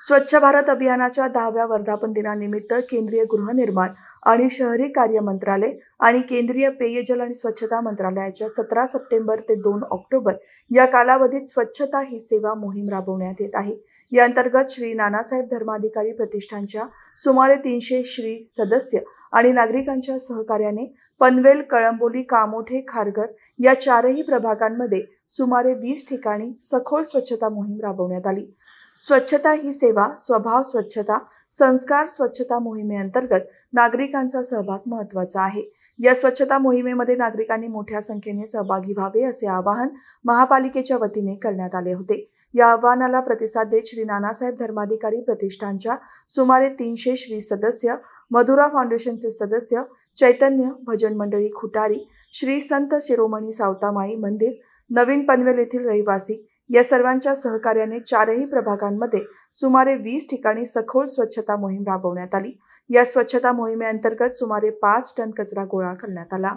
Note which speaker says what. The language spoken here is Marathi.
Speaker 1: स्वच्छ भारत अभियानाच्या दहाव्या वर्धापन दिनानिमित्त केंद्रीय गृहनिर्माण आणि शहरी कार्य मंत्रालय आणि केंद्रीय पेयजल आणि स्वच्छता मंत्रालयाच्या सतरा सप्टेंबर ते दोन ऑक्टोबर या कालावधीत स्वच्छता ही सेवा मोहीम राबवण्यात येत आहे या अंतर्गत श्री नानासाहेब धर्माधिकारी प्रतिष्ठानच्या सुमारे तीनशे श्री सदस्य आणि नागरिकांच्या सहकार्याने पनवेल कळंबोली कामोठे खारघर या चारही प्रभागांमध्ये सुमारे वीस ठिकाणी सखोल स्वच्छता मोहीम राबवण्यात आली स्वच्छता ही सेवा स्वभाव स्वच्छता संस्कार स्वच्छता मोहिमेअंतर्गत नागरिकांचा सहभाग महत्त्वाचा आहे या स्वच्छता मोहिमेमध्ये नागरिकांनी मोठ्या संख्येने सहभागी व्हावे असे आवाहन महापालिकेच्या वतीने करण्यात आले होते या आव्हानाला प्रतिसाद देत श्री नानासाहेब धर्माधिकारी प्रतिष्ठानच्या सुमारे तीनशे श्री सदस्य मधुरा फाउंडेशनचे सदस्य चैतन्य भजन मंडळी खुटारी श्री संत शिरोमणी सावतामाळी मंदिर नवीन पनवेल येथील रहिवासी या सर्वांच्या सहकार्याने चारही प्रभागांमध्ये सुमारे वीस ठिकाणी सखोल स्वच्छता मोहीम राबवण्यात आली या स्वच्छता मोहिमेअंतर्गत सुमारे पाच टन कचरा गोळा करण्यात आला